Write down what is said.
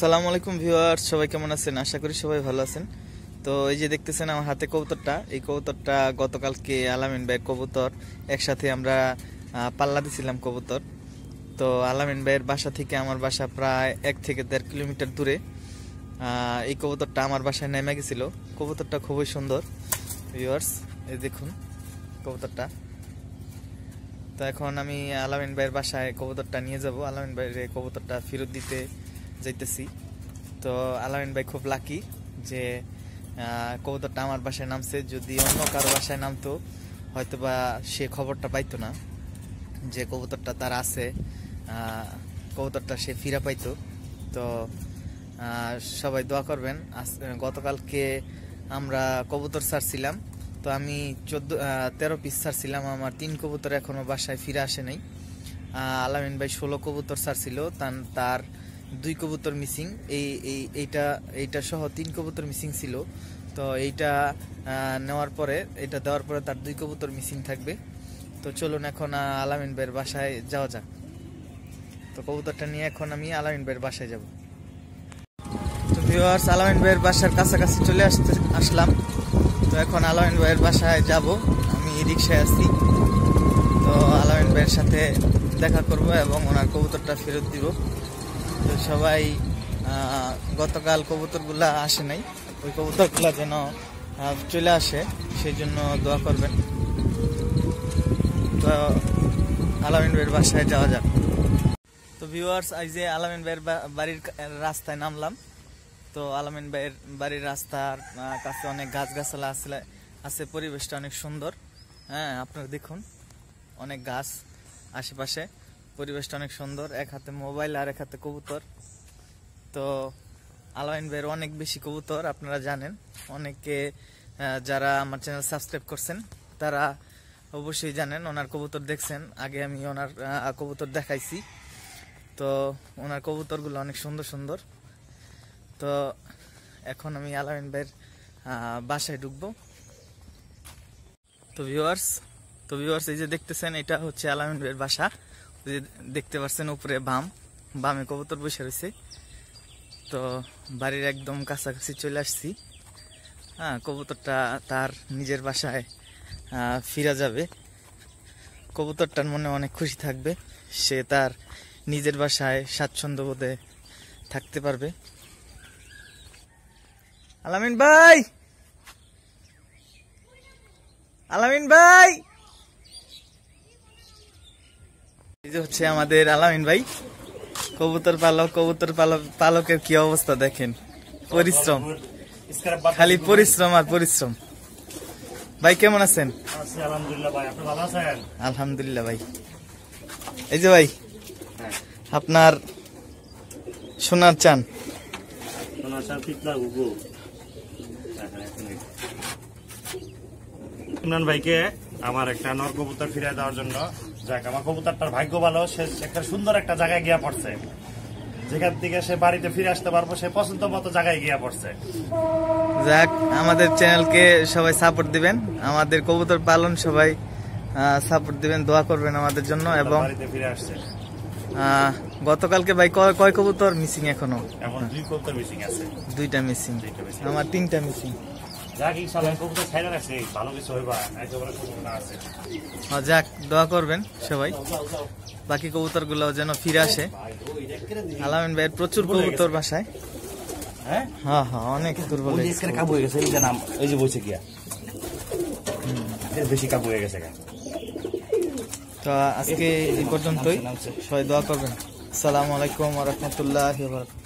সালাম আলাইকুম ভিওয়ার সবাই কেমন আছেন আশা করি সবাই ভালো আছেন তো এই যে দেখতেছেন আমার হাতে কবুতরটা এই কবুতরটা গতকালকে আলামিন ভাইয়ের কবুতর একসাথে আমরা পাল্লা দিছিলাম কবুতর তো আলামিন ভাইয়ের বাসা থেকে আমার বাসা প্রায় এক থেকে দেড় কিলোমিটার দূরে এই কবুতরটা আমার বাসায় নেমে গেছিল কবুতরটা খুবই সুন্দর ভিওয়ার্স এই দেখুন কবুতরটা তো এখন আমি আলামিন ভাইয়ের বাসায় কবুতরটা নিয়ে যাব আলামিন ভাইয়ের কবুতরটা ফেরত দিতে যাইতেছি তো আলামিন ভাই খুব লাকি যে কবুতরটা আমার বাসায় নামছে যদি অন্য কারো বাসায় নামতো হয়তো বা সে খবরটা পাইতো না যে কবুতরটা তার আছে কবুতরটা সে ফিরা পাইতো তো সবাই দোয়া করবেন গতকালকে আমরা কবুতর ছাড়ছিলাম তো আমি চোদ্দ তেরো পিস ছাড়ছিলাম আমার তিন কবুতর এখনও বাসায় ফিরে আসে নাই আলামিন ভাই ষোলো কবুতর ছাড়ছিল তার দুই কবুতর মিসিং এই এই এইটা এইটা সহ তিন কবুতর মিসিং ছিল তো এইটা নেওয়ার পরে এটা দেওয়ার পরে তার দুই কবুতর মিসিং থাকবে তো চলুন এখন আলামিন বের বাসায় যাওয়া যাক তো কবুতরটা নিয়ে এখন আমি আলামিন বের বাসায় যাব তো ভিওয়ার্স আলামিন বের বাসার কাছাকাছি চলে আসতে আসলাম তো এখন আলামিন ভাইয়ের বাসায় যাব আমি রিক্সায় আসছি তো আলামিন ভাইয়ের সাথে দেখা করব এবং ওনার কবুতরটা ফেরত দিব তো সবাই গতকাল কবুতরগুলা আসে নাই ওই কবুতরগুলা যেন চলে আসে সেই জন্য দোয়া করবেন তো আলামিন ভাইয়ের বাসায় যাওয়া যাক তো ভিউয়ার্স আজ যে আলামিন ভাইয়ের বাড়ির রাস্তায় নামলাম তো আলামিন বাইয়ের বাড়ির রাস্তার কাছে অনেক গাছগাছালা আসলে আছে পরিবেশটা অনেক সুন্দর হ্যাঁ আপনারা দেখুন অনেক গাছ আশেপাশে পরিবেশটা অনেক সুন্দর এক হাতে মোবাইল আর এক হাতে কবুতর তো আলোয়ন ভাইয়ের অনেক বেশি কবুতর আপনারা জানেন অনেকে যারা আমার চ্যানেল সাবস্ক্রাইব করছেন তারা অবশ্যই জানেন ওনার কবুতর দেখছেন আগে আমি ওনার কবুতর দেখাইছি তো ওনার কবুতরগুলো অনেক সুন্দর সুন্দর তো এখন আমি আলোয়ন ভাইয়ের বাসায় ঢুকবো তো ভিওয়ার্স তো ভিওয়ার্স এই যে দেখতেছেন এটা হচ্ছে আলোয়ন ভাইয়ের বাসা দেখতে পাচ্ছেন উপরে বাম বামে কবুতর বসে রয়েছে তো বাড়ির একদম কাছাকাছি চলে আসছি হ্যাঁ কবুতরটা তার নিজের বাসায় ফিরা যাবে কবুতরটার মনে অনেক খুশি থাকবে সে তার নিজের বাসায় স্বাচ্ছন্দ্য বোধে থাকতে পারবে আলামিন ভাই আলামিন ভাই হচ্ছে আমাদের আলামিন ভাই কবুতর পালক কবুতর পালক পালকের কি অবস্থা দেখেন পরিশ্রম খালি পরিশ্রম আর পরিশ্রম ভাই কেমন আছেন আলহামদুলিল্লাহ ভাই এই যে ভাই আপনার সোনার চান ভাইকে আমার একটা নরকবুতর ফিরিয়ে দেওয়ার জন্য যাক আমার কবুতরটার ভাগ্য ভালো সে একটা সুন্দর একটা জায়গায় গিয়া পড়ছে যেখান থেকে সে বাড়িতে ফিরে আসতে পারবো সে পছন্দ মতো জায়গায় গিয়া পড়ছে যাক আমাদের চ্যানেলকে সবাই সাপোর্ট দিবেন আমাদের কবুতর পালন সবাই সাপোর্ট দিবেন দোয়া করবেন আমাদের জন্য এবং বাড়িতে ফিরে আসছে গতকালকে ভাই কয় কয় কবুতর মিসিং এখনো এখন দুই কবুতর মিসিং আছে দুইটা মিসিং দুইটা missing। আমার তিনটা মিসিং হ্যাঁ, যাক দোয়া করবেন সবাই বাকি কবুতর গুলো যেন ফিরে আসে আলামিন ভাইয়ের প্রচুর কবুতর বাসায় হ্যাঁ হ্যাঁ, হ্যাঁ অনেক দুর্বল কাবু হয়ে গেছে এই যে বসে গিয়া বেশি কাবু হয়ে গেছে তো আজকে এই পর্যন্তই সবাই দোয়া করবেন আসসালামু আলাইকুম রহমতুল্লাহ